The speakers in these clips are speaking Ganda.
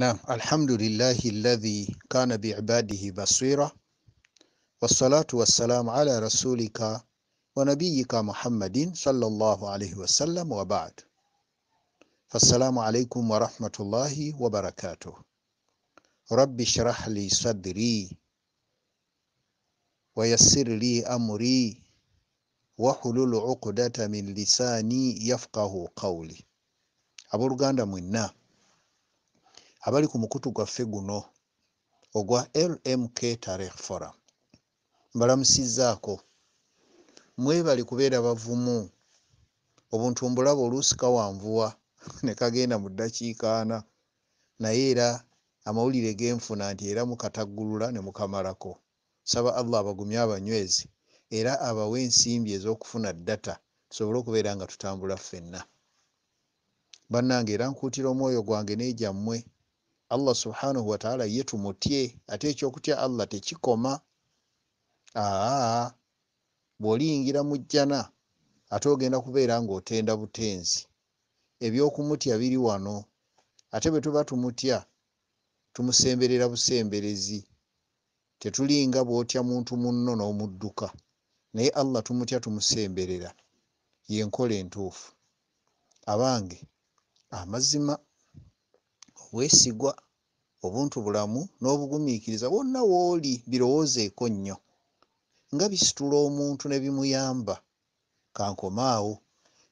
نعم الحمد لله الذي كان بعباده بصيرا والصلاة والسلام على رسولك ونبيك محمد صلى الله عليه وسلم وبعد فالسلام عليكم ورحمة الله وبركاته رب اشرح لي صدري ويسر لي أمري وحلل عقدة من لساني يفقه قولي أبو رغاندا منا abali ku mukutu gwaffe guno ogwa lmk tarekh forum mbalamusizaako mwebale kubeera bavumu obuntu mbulaba oluusi kawanvuwa ne kagenda mu ddakiikaana naye era amawulire genfuna nti era mukataggulula ne mukamalako saba allah abagumye abanywezi era abawe ensimbi ez'okufuna data tusobole okubeera nga tutambula ffenna bannange era nkuutira omwoyo gwange neegyammwe allah subhanahu wataala yetumutye ate ekyokutya allah tekikoma aa bwoliyingira mu jjana ate ogenda kubeera ngaotenda butenzi ebyokumutya biri wano ate bwe tuba tumutya tumusemberera busemberezi tetulinga bwotya muntu munno n'omudduka naye allah tumutya tumusemberera yenkola entuufu abange amazima obwesigwa obuntubulamu n'obugumiikiriza wonna w'oli birowoozeeko nnyo nga bisitula omuntu ne bimuyamba kankomaawo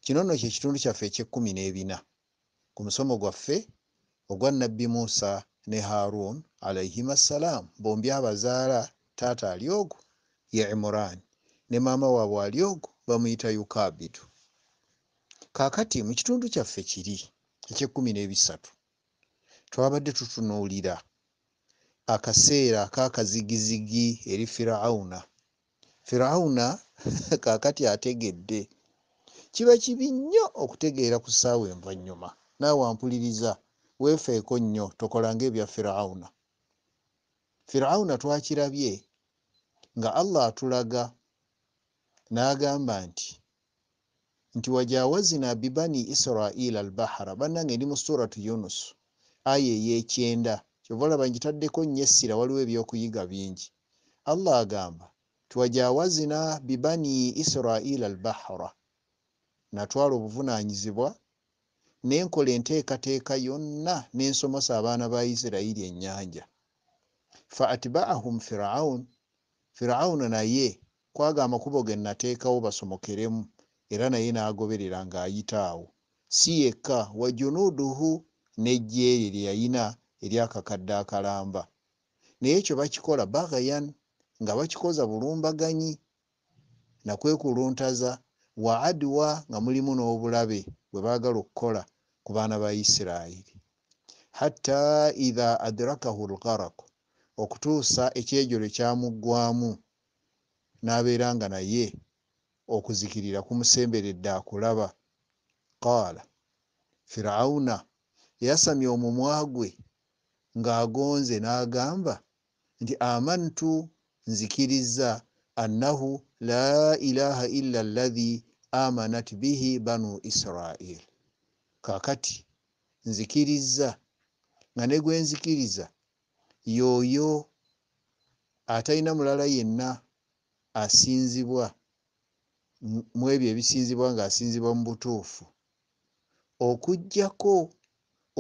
kino nno kye kitundu kyaffe ekyekkumi n'ebina ku musomo gwaffe ogwa nnabbi muusa ne haaruun alaihimu assalaamu bombi abazaala taata ali ogwo ye imuran ne maama waabwe ali ogwo bamuyita yukaabidu kaakati mu kitundu kyaffe kiri ekyekkumi n'ebisatu twabadde tutunuulira akaseera kakazigizigi eri firawuna firawuna kakati ategedde kiba kibi nnyo okutegeera ku ssaawa envanyuma naawe ampuliriza weefeeko nnyo tokolanga ebya firawuna firawuna twakirabye nga allah atulaga n'agamba nti nti wajawazina bibani israila albahara bannange ndi mu suratu yunusu aya eyekyenda kyova olaba ngitaddeko nnyo essira waliwo ebyokuyiga bingi allah agamba twajawazina bibani israil albahra natwala obuvunanyizibwa nenkola enteekateeka yonna nensomosa abaana ba isirairi ennyanja faatbaahum firaun firaun naye kwaga amakubo genateekawo basomokeremu era naye nagoberera ngaayitaawo si yekka wajunuduhu n'ejjeerye lyeyayina eryakakadde akalamba naye ekyo bakikola bagayan nga bakikoza bulumbaganyi nakwekuluntaza wa adwa nga mulimu n'obulabe bwe baagala okukola ku baana ba isirairi hatta idha adrakahu lgaraku okutuusa ekyejole kyamuggwamu n'abeera nga naye okuzikirira kumusemberedde akulaba qaala firawuna yasamya omumwa gwe ng'agonze n'agamba nti amantu nzikirizza annahu la ilaha illa allahi amanat bihi banu israil kakati nzikirizza nga ne gwe nzikiriza yoyo atalina mulala yenna asinzibwa mu ebyo ebisinzibwa ng'asinzibwa mu butuufu okugjako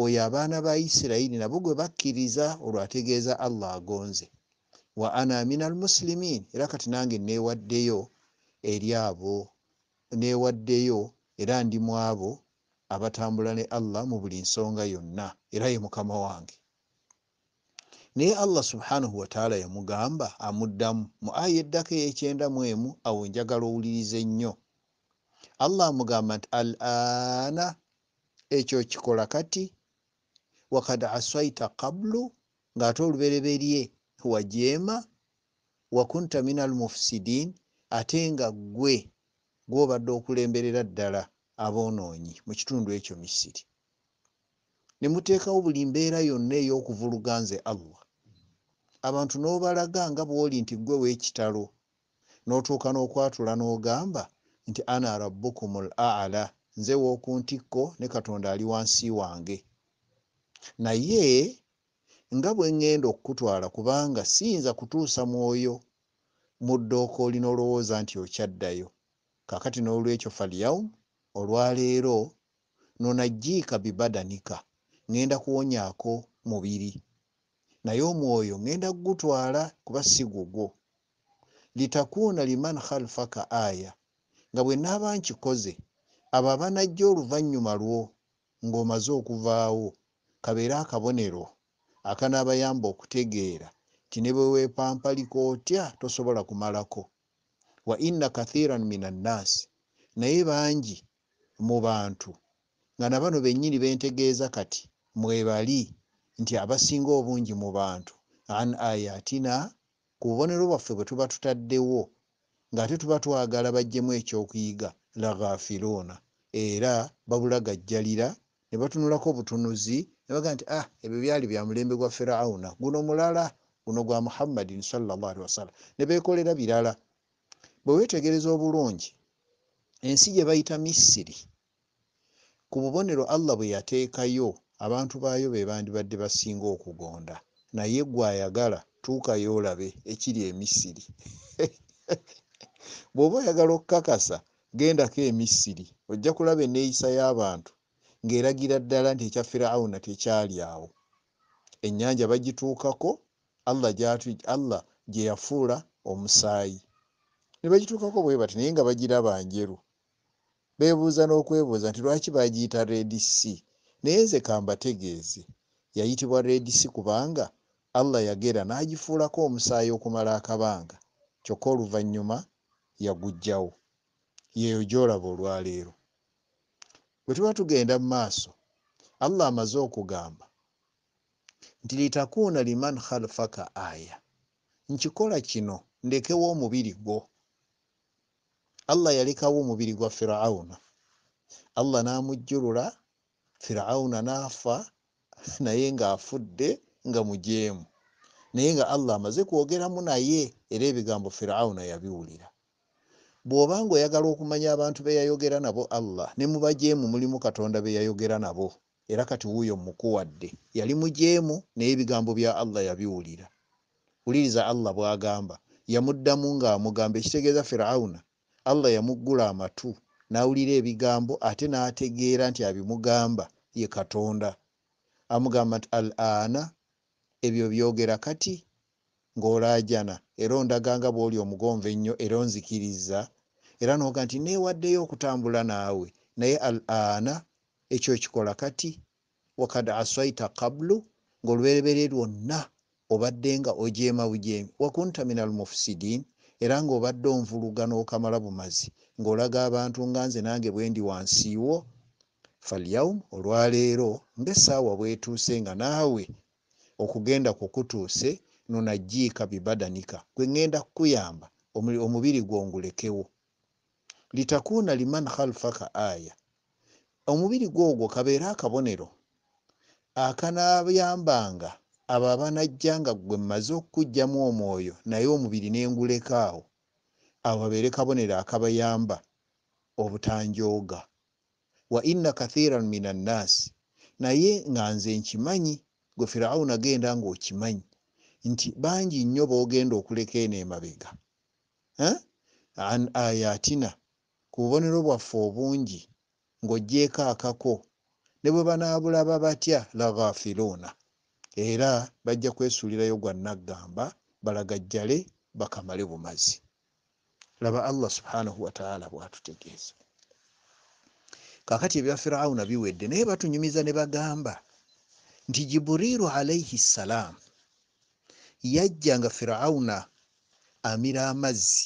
oyo abaana ba isirairi nabo gwe bakkiriza olwategeeza allah agonze wa ana min almusilimin era kati nange newaddeyo eri abo newaddeyo era ndi mu abo abatambula ne allah mu buli nsonga yonna era ye mukama wange naye allah subhanahu wataala yamugamba amuddamu mu aya eddako eyekyenda mu emu awo njagala owulirize nnyo allah amugamba nti al ana ekyo kikola kati wakad aswaita qablu ngaate olubereberye wajema wakunta min almufsidin ate nga gwe gwobadde okulemberera ddala aboonoonyi mu kitundu ekyo misiri ne muteekawo buli mbeera yonna ey'okuvuluga nze allah abantu n'obalaga nga bw'oli nti gwe weekitalo n'otuuka n'okwatula n'ogamba nti ana rabbukum al a'la nze w'okuntikko ne katonda ali wansi wange naye nga bwe ŋŋenda okutwala kubanga siyinza kutuusa mwoyo mu dduuka olina olowooza nti okyaddayo kaakati n'olwekyo faliyawum olwaleero nonajjiika bibadanika ŋŋenda kuwonyaako mubiri naye omwoyo ŋŋenda kugutwala kuba sigugwo litakuuna liman khalfaka aya nga bwe naaba nkikoze abo abanajja oluvannyuma lwo ng'omaze okuvaawo kabeere akabonero akanaabayamba okutegeera kine bwe weepampaliko otya tosobola kumalako wa inna kathiran min annaasi naye bangi mu bantu nga na bano bennyini bentegeeza kati mwebali nti abasinga obungi mu bantu an ayatina ku bubonero bwaffe bwe tuba tutaddewo ng'ate tuba twagala bajjemu ekyokuyiga la ghafiruuna era babulagajjalira ne batunulako butunuzi nebagamba nti ah ebyo byali bya mulembe gwa firawuna guno mulala guno gwa muhammadin salallahalihi wasallam nebekolera birala bwewetegereza obulungi ensi gye bayita misiri ku bubonero allah bwe yateekayo abantu baayo be bandibadde basinga okugonda naye gweayagala tuukayo olabe ekiri emisiri bw'oba oyagala okukakasa gendako emisiri ojja kulaba eneeyisa y'abantu ng'eragira ddala nti ekya firawuna tekyali awo ennyanja bagituukako allah allah gye yafuula omusaayi ne bagituukako bwe bati naye nga bagiraba njeru beebuuza n'okwebuuza nti lwaki bagiyita redi si naye nze kambategeeze yayitibwa redi si kubanga allah yagera n'agifuulako omusaayi okumala akabanga kyokka oluvannyuma yagugjawo yeyo gyolaba olwaleero bwe tuba tugenda mu maaso allah amaze okugamba nti litakuuna liman khalfaka aya nkikola kino ndekewo omubiri gwo allah yalekawo omubiri gwa firawuna allah namujjulula firawuna naafa naye ngaafudde nga mujeemu naye nga allah amaze kwogeramu naye era ebigambo firawuna yabiwulira bw'oba ngaoyagala okumanya abantu be yayogera nabo allah ne mubajeemu mulimu katonda be yayogera nabo era kati wuuyo mukuwadde yali mujeemu naye ebigambo bya allah yabiwulira wuliriza allah bw'agamba yamuddamu ng'amugamba ekitegeeza firawuna allah yamuggula amatu n'awulira ebigambo ate n'ategeera nti abimugamba ye katonda amugamba nti al ana ebyo byogera kati ng'olaajana era ondaganga bw'oli omugonve ennyo era onzikiriza era noga nti newaddeyo okutambula naawe naye al ana ekyo kikola kati wakad aswaita kablu ngaolubereberye lwonna obadde nga ojeema bujeemi wakunta min almufusidin era ngaobadde onvulugano okamala bumazi ngaolaga abantu nga nze nange bwendi wansiiwo falyaum olwaleero ngaesaawa bwetuuse nga naawe okugenda kukutuuse nonagiika bibadanika gwe ngenda kukuyamba omubiri gwongulekewo litakuuna liman khalfaka aya omubiri gwogwo kabeere akabonero akanayambanga abo abanajja nga gwe mmaze okukugjamu omwoyo naye omubiri nengulekaawo abo babeere kabonero akabayamba obutanjooga wa inna kathiran min annaasi naye nga nze nkimanyi gwe firawuna agenda ngaokimanyi nti bangi nnyo boogenda okuleka eno emabega an ayatina ku bubonero bwaffe obungi ng'ogyeko akako ne bwe banaabulaba batya lagafiruuna era bajja kwesuulirayo gwa naggamba balagajjale bakamale bumazi laba allah subhanahu wataala bwatutegeeza kakati ebya firawuna biwedde naye batunyumiza ne bagamba nti jiburiiru alaihi ssalaamu yajja nga firawuna amira amazzi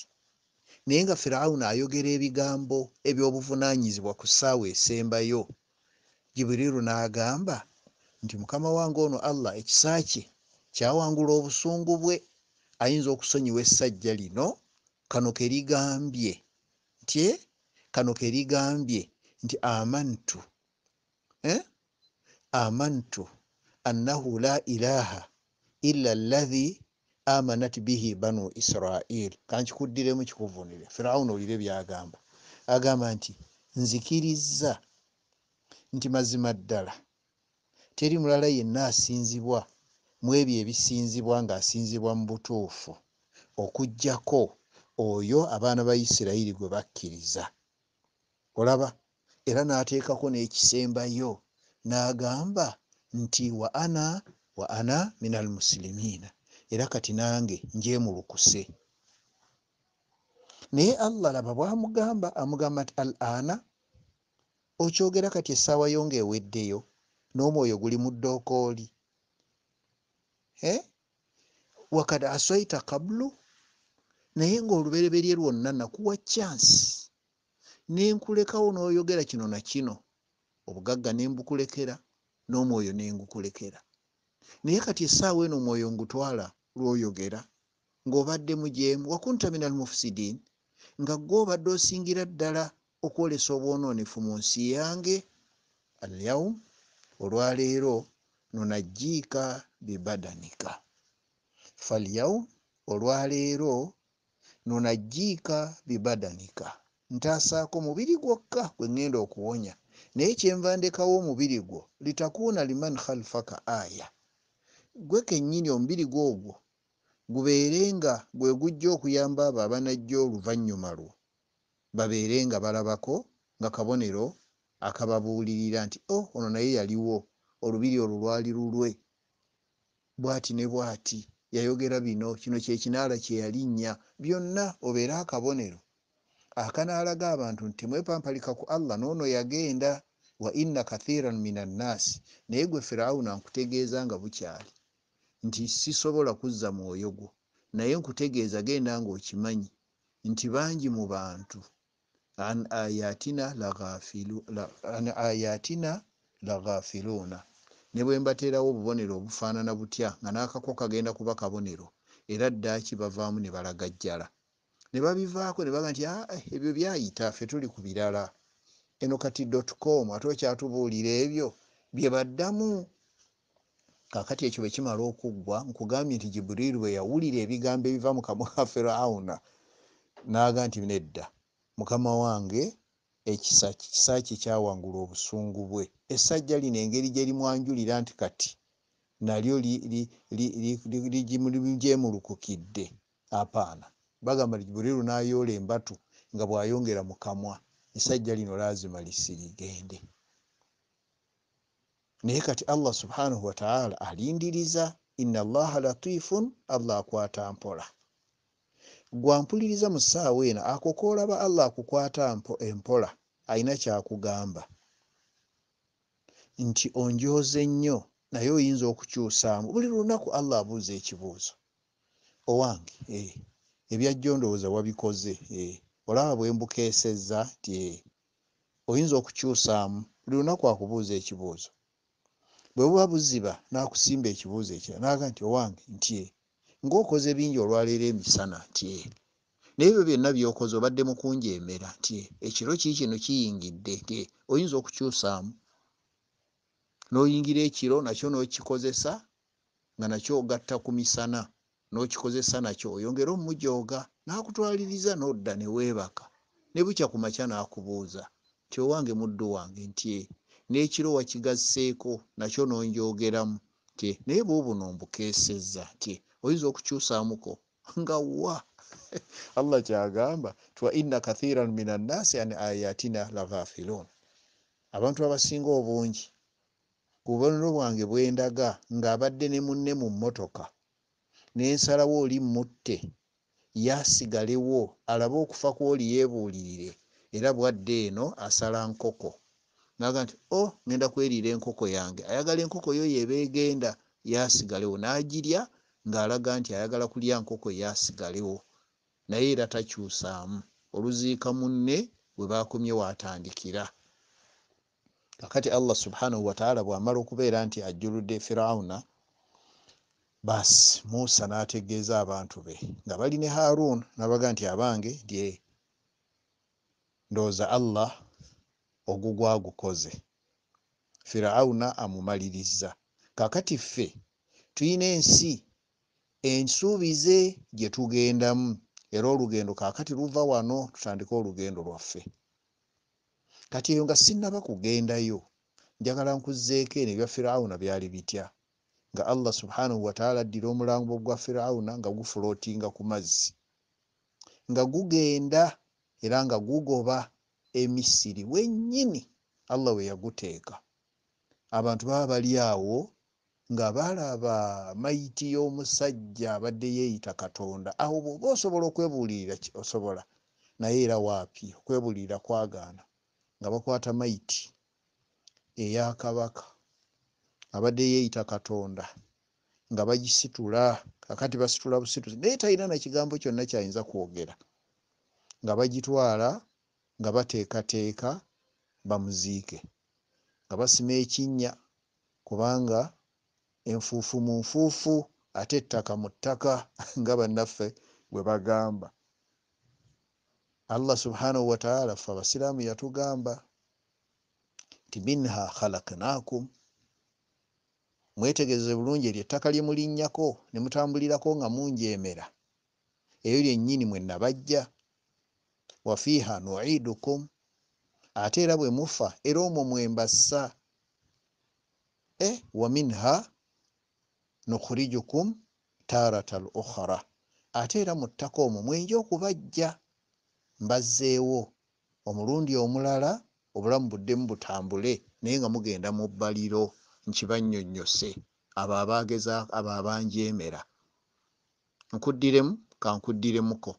naye nga firawuno ayogera ebigambo ebyobuvunaanyizibwa ku ssaawa esembayo jibuliru n'agamba nti mukama wange ono allah ekisa kye kyawangula obusungu bwe ayinza okusonyiwa essajja lino kano kerigambye nti eh, kano kerigambye nti amantu eh, amantu annahu la ilaha illa llahi amanat bihi banu israil kankikuddiremu kikuvunire firawuno olire byagamba agamba nti nzikiriza nti mazima ddala teri mulala yenna asinzibwa mwebyo ebisinzibwa ngaasinzibwa mu butuufu okugjako oyo abaana ba isirayiri gwe bakkiriza olaba era n'ateekako n'ekisembayo n'agamba nti wa ana wa ana min almusilimiina era kati nange njemulukuse naye allah laba bwamugamba amugamba nti al ana okyogera kati essaawa yo ngaeweddeyo n'omwoyo guli mu ddookooli wakad aswaita kablu naye ngaolubereberye lwonna nakuwa chansi nenkulekawo n'oyogera kino nakino obugagga nembukulekera n'omwoyo nengukulekera naye kati essaawa eno omwoyo ngutwala lwoyogera ng'obadde mujeemu wakunta min al mufusidin nga gwe obadde osingira ddala okwolesa obwonoonefu mu nsi yange alyawum olwaleero nonajiika bibadanika falyawum olwaleero nonajiika bibadanika ntaasaako mubiri gwokka gwe ŋŋenda okuwonya naye kyenva ndekawo omubiri gwo litakuuna liman khalfaka aya gwe kennyini omubiri gwogwo gubeerenga gwe gujja okuyamba abo abanajja oluvannyuma lwo babeere nga balabako nga kabonero akababuulirira nti o oh, ono naye yaliwo olubiri olwo lwali lulwe bwati ne bwati yayogera bino kino kyekinaala kyeyalinnya byonna obeere akabonero akanaalaga abantu nti temwepampalika ku allah noono yagenda wa inna kathiran minannaasi naye gwe firawuno ankutegeeza nga bukyali nti sisobola kuzza mwoyo gwo naye nkutegeeza genda ngaokimanyi nti bangi mu bantu ayatina lagafiruuna ne bwe mbateerawo obubonero obufaanana butya nga n'akako kagenda kuba kabonero era ddaaki bavaamu ne balagajjala ne babivaako ne baga nti ah, eh, ebyo byayita fe tuli ku birala eno kati com ate okyatubuulira ebyo bye baddamu kakati ekyo bwekimala okuggwa nkugambye nti jiburiri bwe yawulira ebigambo ebiva mukama wa firawuna naga nti nedda mukama wange ekisa kisa kye kyawangula obusungu bwe essajja lino engeri gye limwanjulira nti kati nalyo lijemulukukidde apaana bagamba ti jiburiru n'ayoola embatu nga bw'ayongera mu kamwa essajja lino laazima lisirigende naye kati allah subhanahu wataala alindiriza ina allaha latifun allah akwata mpola gwampuliriza mu ssaawa eno akokoolaba allah akukwata empola alina kyakugamba nti onjoze nnyo naye oyinza okukyusamu buli lunaku allah abuuza ekibuuzo owange eh, ebyajjo ndowooza wabikoze eh, olaba bwembukeesezza nti eh, oyinza okukyusaamu buli lunaku akubuuza ekibuuzo bwe buba buziba nakusimba ekibuuzo ekira naga nti owange ntie ngaokoze bingi olwaleero emisana ntie naye byo byonna byokoze obadde mukunjemera ntie ekiro kii kino kiyingidde ntie oyinza okukyusaamu noyingira ekiro nakyo nokikozesa nga nakyo ogatta ku misana nokikozesa nakyo oyongere omumujooga nakutwaliriza nodda neweebaka nebukya kumakya nakubuuza nti owange muddu wange ntie n'ekiro wakigasseeko nakyo nonjogeramu ti naye bubuno mbukeesezza ti oyinza okukyusamuko nga wa allah kyagamba tiwa inna kathiran min annasi an ayatina lagafiron abantu abasinga obungi kubonero bwange bwendaga ng'abadde ne munne mu mmotoka nensalawo oli mutte yasigalewo alabe okufa kwoli yeebuulirire era bwadde eno asala nkoko naga nti o oh, ŋenda kwerira enkoko yange ayagala enkoko yo yebegenda yasigalewo nagirya ngaalaga nti ayagala kulya nkoko yasigalewo naye era takyusaamu oluziika munne we bakomye watandikira kakati allah subhanahu wataala bwamala okubeera nti ajuludde firauna basi musa nategeeza abantu be nga bali ne harun nabaga nti abange ndye ndowooza allah ogugwagukoze firawuna amumaliriza kakati ffe tuyina ensi ensuubize gye tugendamu era olugendo kakati luva wano tutandike olugendo lwaffe kati eyo nga sinaba kugendayo njagala nkuzeeko en ebya firawuna byali bitya nga allah subhanahu wataala addira omulambo gwa firawuna nga gufulootinga ku mazzi nga gugenda era nga gugoba emisiri wenyini allah we yaguteeka abantu baba bali awo nga balaba mayiti y'omusajja abadde yeeyita katonda awo bwoba osobola okwebuulirira osobola naye era waapi okwebuulirira kwagaana nga bakwata mayiti eyakabaka abadde yeeyita katonda nga bagisitula kakati basitula busituzi naye talina nakigambo kyonna kyayinza kwogera nga bagitwala nga bateekateeka bamuziike nga basima ekinnya kubanga enfuufu mu nfuufu ate ettaka mu ttaka nga bannaffe bwe bagamba allah subhanahu wataala fe abasiraamu yatugamba nti minha khalaknakum mwetegereze bulungi eryo ettaka lye mulinnyako ne mutambulirako nga munjeemera eyo lyennyini mwe nabajja wafiiha nuidukum ate era bwe mufa era omwo mwembassa e wa minha nukhrijukum tarata al ukhra ate era muttaka omwo mwenja okubajja mbazzeewo omulundi omulala obulamu buddemu butambule naye nga mugenda mu bbaliro nkibanyonyose abo abageza abo abanjemera nkuddiremu kankuddiremuko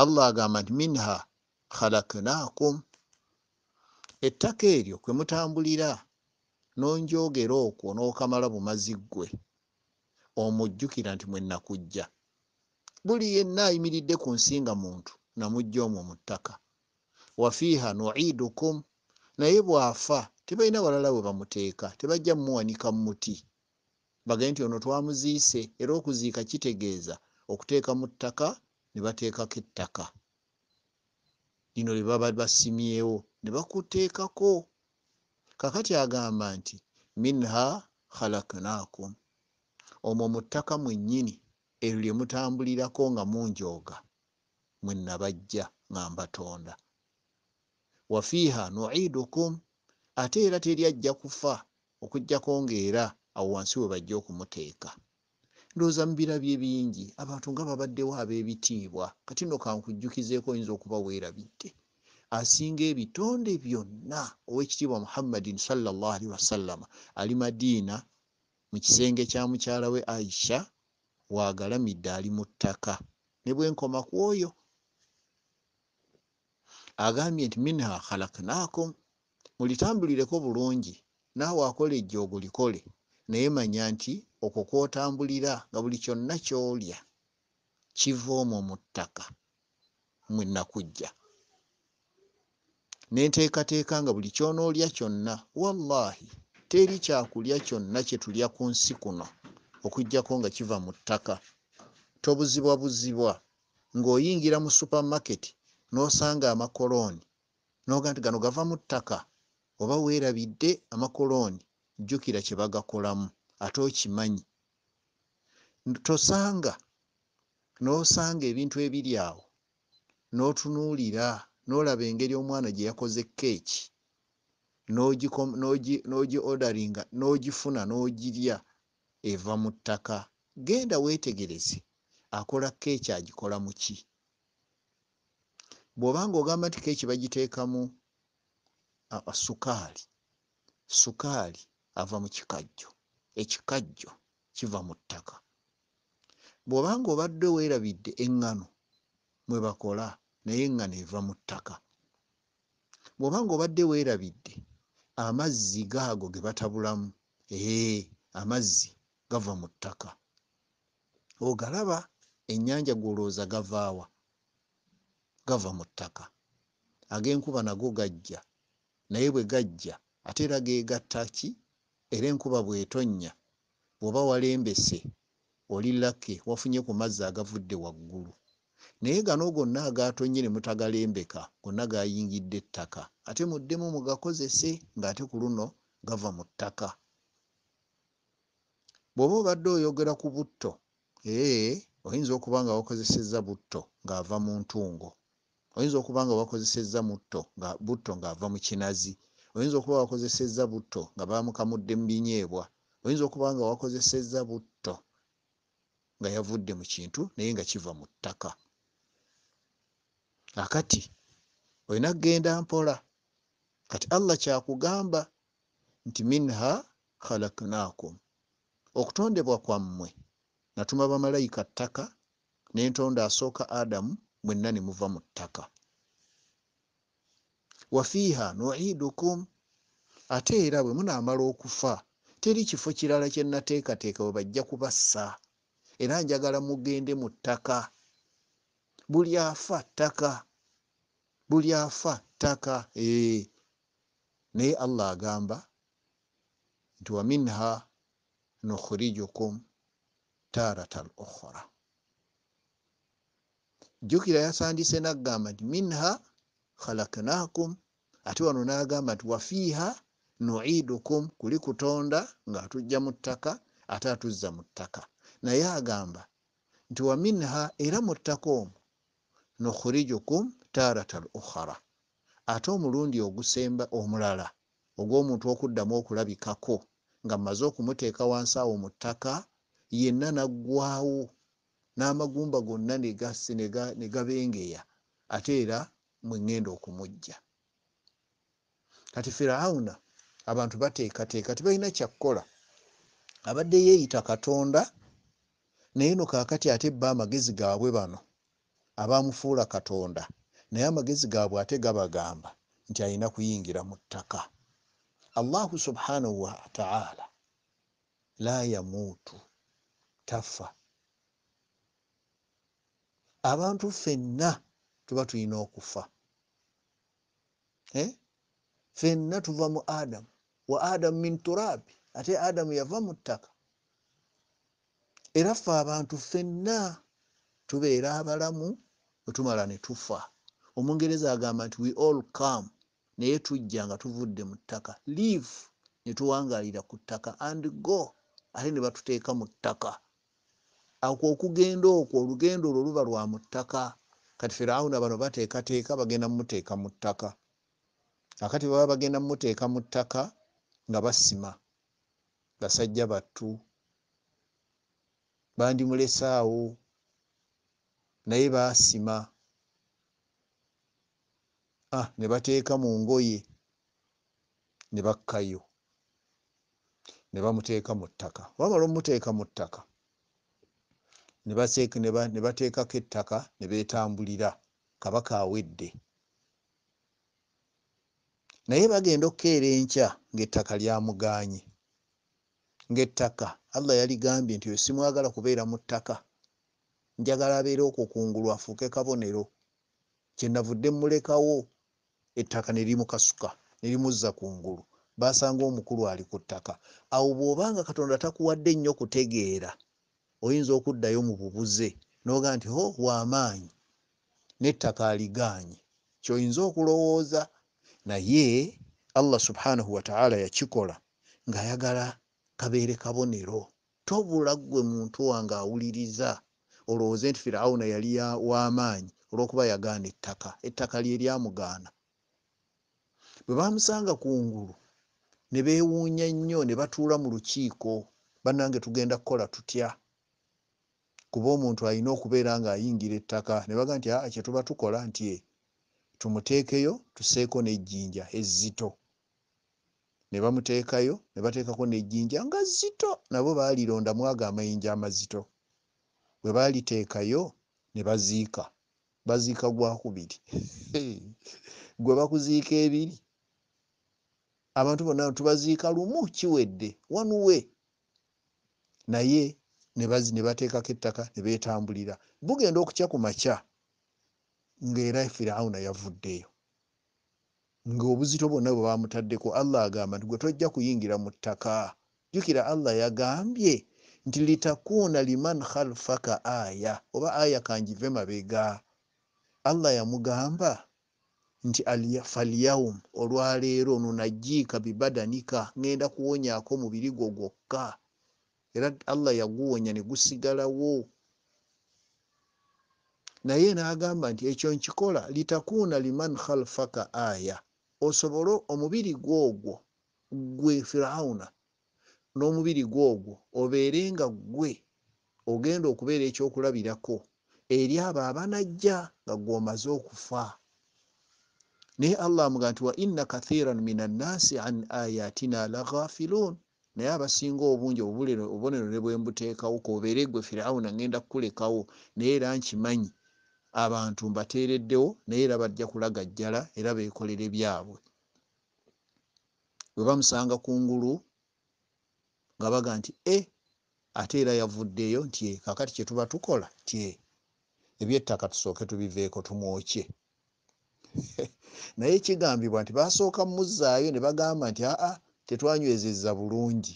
allah agamba nti minha khalaknakum ettaka eryo kwe mutambulira nonjogera okwo n'okamala bumazi ggwe omujjukira nti mwenakujja buli yenna ayimiridde ku nsinga muntu namujja omwo mu ttaka wafiiha nuidukum naye bw'afa tebalina balala we bamuteeka tebajja mumuwanika mu muti bage nti ono twamuziise era okuziika kitegeeza okuteeka mu ttaka ne bateekako ettaka lino lye baba basimyewo ne bakuteekako kakati agamba nti minha khalaknakum omwo mu ttaka mwennyini eryo lye mutambulirako nga munjooga mwennabajja nga mbatonda wafiiha nuidukum ate era teryajja kufa okugjako ngaera awo wansi we bajja okumuteeka ndowooza mu birabye bingi abantu nga babaddewo ab'ebitiibwa kati no kankujjukizeeko oyinza okuba weerabidde asinga ebitonde byonna owekitiibwa muhammadin salllahalii wasallama ali madiina mu kisenge kya mukyala we aisha wagalamidde ali mu ttaka ne bwe nkoma ku oyo agambye nti minha khalaknakum mulitambulireko bulungi naawe akola ejjoogo likole naye manya nti okwo kwotambulira nga buli kyonna kyolya kiva omwo mu ttaka mwenakujja nenteekateeka nga buli kyonoolya kyonna wallahi teri kyakulya kyonna kyetulya ku nsi kuno okugjako nga kiva mu ttaka tobuzibwa buzibwa ng'oyingira mu supermarket n'osanga amakolooni nogaa nti gano gava mu ttaka oba weerabidde amakolooni jjukira kye bagakolamu ate okimanyi tosanga n'osanga ebintu ebiri awo n'otunuulira n'olaba engeri omwana gye yakoze keeki n'ogi odaringa n'ogifuna n'ogirya eva mu ttaka genda weetegereze akola keeki agikola mu ki bw'obanga ogamba nti keeki bagiteekamu sukaali sukaali ava mu kikajjo ekikajjo kiva mu ttaka bw'obanga obadde weerabidde eŋŋano mwe bakola naye eŋŋano eva mu ttaka bw'obanga obadde weerabidde amazzi gaago ge batabulamu ee amazzi gava mu ttaka ogalaba ennyanja gwolowooza gavaawa gava mu ttaka ag'enkuba nago gajja naye bwe gajja ate era geegatta ki era enkuba bwetonnya bwoba walembese oli lakke wafunye ku mazzi agavudde waggulu naye gano gonna agatonye ne mutagalembeka gonna gayingidde ettaka ate muddemu mugakozese ng'ate ku luno gava mu ttaka bw'oba obadde oyogera ku butto ee oyinza okuba nga wakozesezza butto ng'ava mu ntungo oyinza okuba nga wakozesezza mutto butto ng'ava mu kinazi oyinza okuba wakozeseza butto nga bamukamudde mubinyeebwa oyinza okuba nga wakozeseza butto nga yavudde mu kintu naye nga kiva mu ttaka akati olina kgenda mpola kati allah kyakugamba nti minha khalaknakum okutondebwa kwammwe natuma bamalayika ttaka nentonda asooka adamu mwenna nemuva mu ttaka wafiiha nuidukum ate era bwe munaamala okufa teri kifo kirala kyenateekateeka bwe bajja kubassa era njagala mugende mu ttaka buli afa ttaka buli afa ttaka naye allah agamba nti waminha nukhrijukum taratal okhra jukira yasandise naggamba nti minha khalaknakum ate wano n'agamba nti wafiiha nuidukum kuli kutonda ng'atujja mu ttaka ate atuzza mu ttaka naye agamba nti waminha era mu ttaka omwo nukhrijukum taarata al ukhara ate omulundi ogusemba omulala ogw'omuntu okuddamu okulabikako nga mmaze okumuteeka wansi awo mu ttaka yenna naggwawo n'amagumba gonna negasi negabengeya ate era mwe ŋŋenda okumujja kati firawuna abantu bateekateeka tibalina kyakukola abadde yeeyita katonda naye no kaakati ate bba amagezi gaabwe bano abamufuula katonda naye amagezi gaabwe ate gabagamba nti alina kuyingira mu ttaka allahu subhanahu wataala la yamuutu tafa abantu ffenna tuba tulina okufa eh? fenna tuva mu adamu wa adamu min turaabi ate adamu yava mu ttaka era ffe abantu fenna tubeera abalamu wetumala ne tufa omungereza agamba nti we all come naye tujja nga tuvudde mu ttaka leave ne tuwangalira ku ttaka and go ate ne batuteeka mu ttaka akwo okugenda okwo olugendo olwo luba lwa mu ttaka kati firawuna bano bateekateeka bagenda mumuteeka mu ttaka akati baba bagenda mumuteeka mu ttaka nga basima basajja battu bandimulesaawo naye baasima ah, ne bateeka mu ngoye ne bakkayo ne bamuteeka mu ttaka wamala omuteeka mu ttaka ne bateekako ettaka ne beetambulira kabaka awedde naye bagenda okukeera enkya ngaettaka lyamugaanye ngaettaka allah yaligambye nti simwagala kubeera mu ttaka njagala abeere okwo kungulu afuuke kabonero kyenavudde mulekawo ettaka nerimukasuka nerimuzza kungulu basanga omukulu ali ku ttaka awo bwobanga katonda takuwadde nnyo kutegeera oyinza okuddayo mu bubuze noga nti o wamaanyi nettaka aliganye kyoyinza okulowooza naye allah subhanahu wataala yakikola ngaayagala kabeere kabonero tobula gwe muntu wange awuliriza olowooze nti firawuna yali wamaanyi olwokuba yagaana ettaka ettaka lye lyamugaana bwe bamusanga kungulu ne beewuunya nnyo ne batuula mu lukiiko bannange tugenda kukola tutya kuba omuntu alina okubeera ng'ayingira ettaka ne baga nti a kyetuba tukola nti e? tumuteekeyo tuseeko nejjinja ezito ne bamuteekayo ne bateekako nejjinja nga zito nabo baalirondamu ago amayinja amazito bwe baaliteekayo ne baziika baziika gwakubiri gwe bakuziika ebiri abantu bonna tubaziika lumu kiwedde wanuwe naye ne bateekako ettaka ne beetambulira bugenda okucya ku maca ngaera firawuna yavuddeyo ngaobuzito bwonna bwe bamutaddeko allah agamba nti gwe tojja kuyingira mu ttaka jukira allah yagambye nti litakuuna liman khalfaka aya oba aya kangive mabega allah yamugamba nti falyaum olwaleero nunajiika bibadanika ngenda kuwonyako omubiri gwo gwokka era allah yaguwonya negusigalawo naye n'agamba nti ekyo nkikola litakuuna liman khalfaka aya osobole omubiri gwogwo gwe firawuna n'omubiri gwogwo obeere nga gwe ogenda okubeera ekyokulabirako eri abo abanajja nga gweomaze okufa naye allah amuga nti wa inna kathiran min annaasi an ayatina la ghafiluun naye abasinga obungi obubonero ne bwembuteekawo kobeere gwe firawuna ngenda kukulekawo naye era nkimanyi abantu mbateereddewo naye era bajja kulaga jjala era beekolere byabwe bwe bamusanga kungulu nga baga nti e ate era yavuddeyo nti kakati kyetuba tukola ti ebyettaka tusooke tubiveeko tumwokye naye kigambibwa nti basooka mumuzzaayo ne bagamba nti aa ah, ah, tetwanywezezza bulungi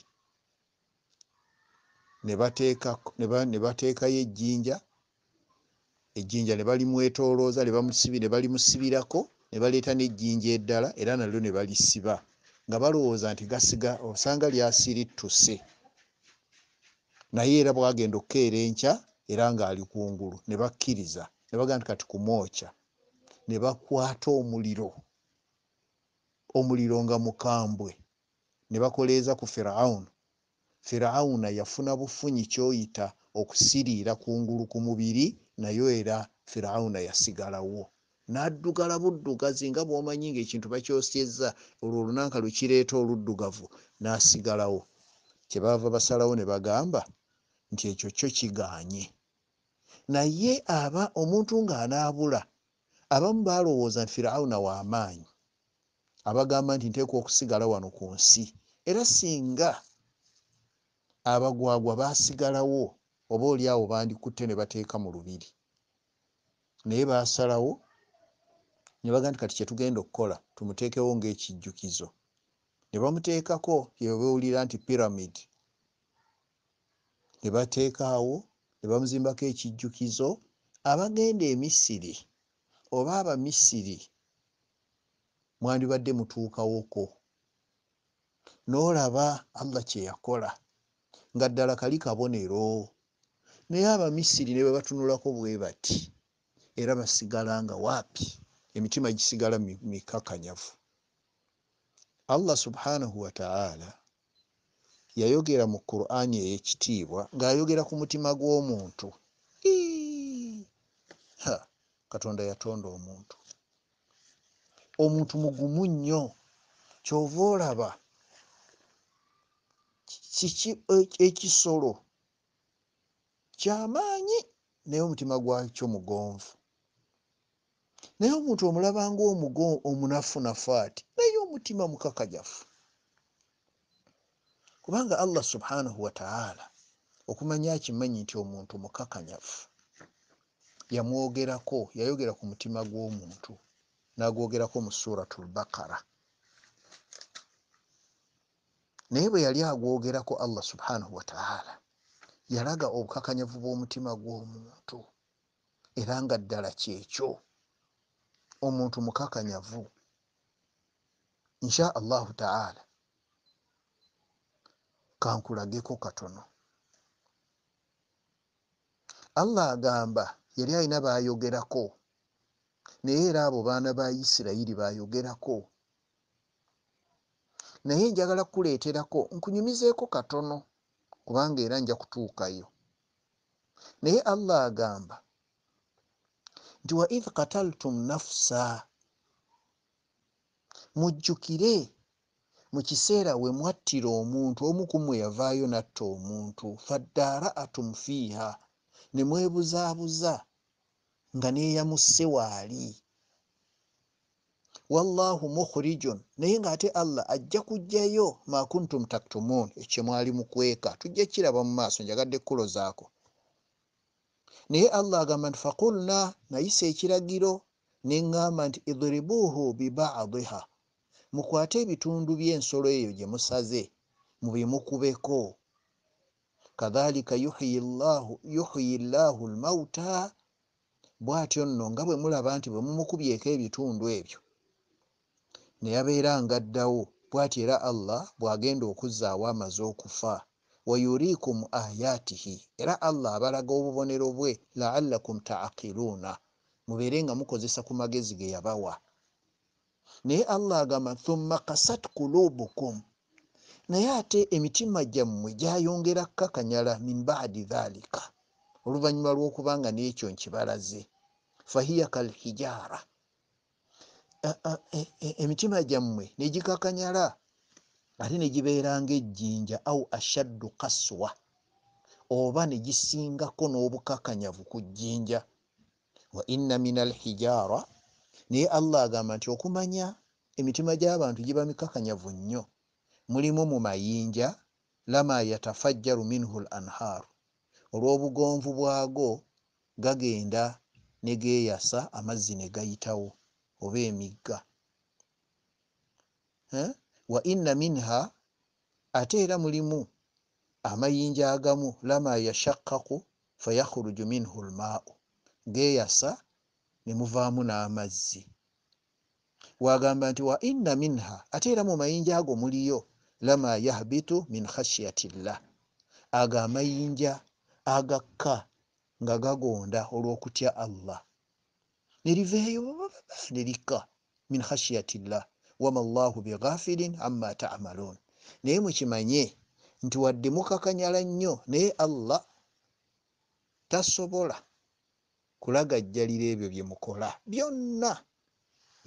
ne bateekayo ejjinja ejjinja ne balimwetolooza ne balimusibirako ne baleeta n'ejjinja eddala era nalyo ne balisiba nga balowooza nti gasiga osanga lyasirittuse naye era bwagenda okukeera enkya era ng'ali kungulu ne bakkiriza ne bagamba nti kati kumwokya ne bakwata omuliro omuliro nga mukambwe ne bakoleeza ku firawuna firawuna yafuna bufunyi kyoyita okusiriira kungulu ku mubiri nayo era firawuna yasigalawo naddugala buddugazi nga bwomanyi ngaekintu bakyosyezza olwo olunanka lwekireeta oluddugavu nasigalawo kyebaava basalawo ne bagamba nti ekyo kyo kiganye naye aba omuntu ng'anaabula abamu baalowooza nti firawuna w'amaanyi abagamba nti nteekwa okusigala wano ku nsi era singa abagwagwa baasigalawo oba oliawo bandikutte ne bateeka mu lubiri naye basalawo ne baga nti kati kyetugenda okukola tumuteekewo ngaekijjukizo ne bamuteekako yebewulira nti pyramid ne bateekaawo ne bamuzimbako ekijjukizo abagenda emisiri oba abamisiri mwandibadde mutuukawoko n'olaba allah kye yakola nga ddala kali kabonero naye abamisiri ne bwebatunulako bwe bati era basigala nga waapi emitima gisigala mikakanyavu allah subhanahu wataala yayogera mu qurani eyekitiibwa ngaayogera ku mutima gw'omuntu katonda yatonda omuntu omuntu mugumu nnyo kyova olaba kiki e, ekisolo e, e, kyamaanyi naye omutima gwakyo mugonvu naye omuntu omulabanga omunafunafu ati naye omutima mukaka jafu kubanga allah subhanahu wataala okumanya akimanyi nti omuntu mukakanyafu yamwogerako yayogera ku mutima gw'omuntu nagwogerako mu suratu lbaqara naye bwe yali agwogerako allah subhanahu wataala yalaga obukakanyavu bw'omutima gw'omuntu era nga ddala kyekyo omuntu mukakanyavu insha allahu taala kankulageko katono allah agamba yali alina bayogerako naye era abo baana ba isirayiri bayogerako naye njagala kukuleeterako nkunyumizeeko katono kubanga era nja kutuukayo naye allah agamba nti waid kataltum nafsa mujjukire mu kiseera we mwattira omuntu omu kumwe yavaayo natta omuntu faddaara atum fiiha ne mwebuzaabuza nga neeyamusse waali wallahu mukhrijun naye ngaate allah ajja kujjayo makuntum taktumun ekyemwali mukweka tujja kiraba mumaaso njagadde kulo zaako naye allah agamba nti fakulna nayisa ekiragiro neŋgamba nti idribuhu bibaadiha mukwate ebitundu byensolo eyo gyemusaze mubimukubeko kadhalika yuhyi llahu lmauta bwatyo nno nga bwe mulaba nti bwe mumukubyeko ebitundu ebyo neyabeera nga ddawo bwati era allah bwagenda okuzzaawo amaze okufa wayurikum ayatihi era allah abalaga obubonero bwe laallakum taakiruuna mubeere nga mukozesa ku magezi ge yabawa naye allah agamba thumma kasat kulubukum naye ate emitima gyammwe gyayongera kkakanyala min badi dhalika oluvannyuma lw'okubanga n'ekyo nkibalaze fahiya kalhijaara E, e, emitima gyammwe negikakanyala ate negibeera ngaejjinja au ashaddu kaswa oba negisingako n'obukakanyavu ku jjinja wa inna min alhijaara naye allah agamba nti okumanya emitima gy'abantu giba mikakanyavu nnyo mulimu mu mayinja lama yatafajjaru minhu l anhaaru olw'obugonvu bwago gagenda negeeyasa amazzi ne gayitawo oba emigga wa inna minha ate era mulimu amayinja agamu lama yashakaku fayakhuruju minhu lmau geyasa nemuvaamu n'amazzi wagamba nti wa inna minha ate era mu mayinja ago muliyo lama yahbitu min khashiyati llah ago amayinja agakka nga gagonda olw'okutya allah neriveeyo lirika min khashiyatillah wama llahu bighafirin ama tamalun naye mukimanye nti wadde mukakanyala nnyo naye allah tasobola kulagajjalira ebyo byemukola byonna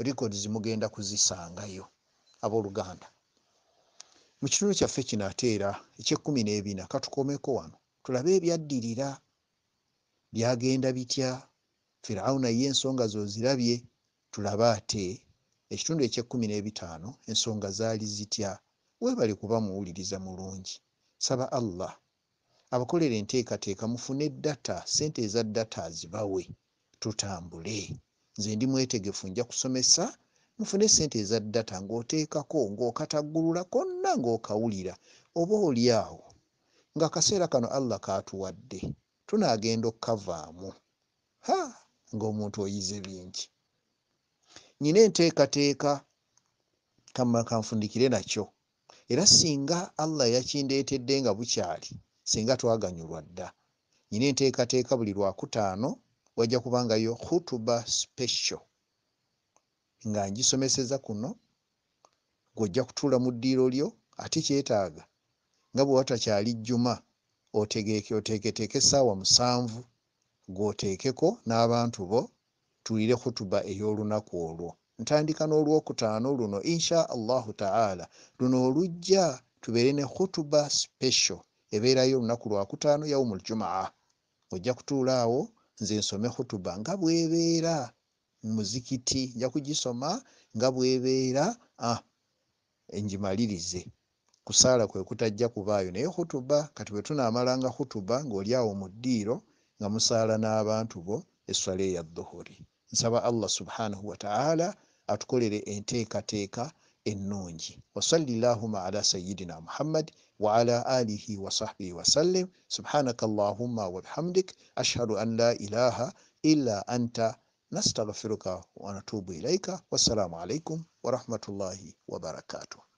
rekods mugenda kuzisangayo aboluganda mukitundu kyaffe kino ate era ekyekumi n'ebina katukomeko wano tulabe ebyaddirira byagenda bitya firawuna ye ensonga zozirabye tulaba ate ekitundu ekyekumi n'ebitaano ensonga zaali zitya weebale kuba muwuliriza mulungi saba allah abakolera enteekateeka mufune data sente eza data zibawe tutambule nze ndi mwetegefu nja kusomesa mufune sente eza data ng'oteekako ng'okatagulula konna ng'okawulira oba oli awo nga akaseera kano allah kaatuwadde tunaagenda okukavaamu haa ng'omuntu oyize bingi nyina enteekateeka kamakanfundikire nakyo era singa allah yakindeetedde nga bukyali singa twaganyulwa dda nyina enteekateeka buli lwakutaano wajja kubangayo khutuba special nga ngisomeseza kuno gwojja kutuula mu ddiiro lyo ate kyetaaga nga bwe watakyali jjuma otegeeke oteeketeeka essaawa musanvu gwoteekeko n'abantu bo tuwire khutuba ey'olunaku olwo ntandika n'olwokutaano luno insha allahu taala luno olujja tubeere ne khutuba special ebeerayo olunaku lwakutaano yaumuljumaa ojja kutuula awo nze nsome khutuba nga bwebeera muzikiti nja kugisoma nga bwebeera ah, enjimalirize kusaala kwekutajja kubaayo naye khutuba kati bwe tunaamalanga khutuba ng'oli awo mu ddiiro nga musaala n'abantu bo esswala eya dhuhuri nsaba allah subhanahu wataala atukolere enteekateeka ennungi wasalli llahuma ala sayidina muhammad وعلى آله وصحبه وسلم سبحانك اللهم وبحمدك أشهد أن لا إله إلا أنت نستغفرك ونتوب إليك والسلام عليكم ورحمة الله wabarakatuh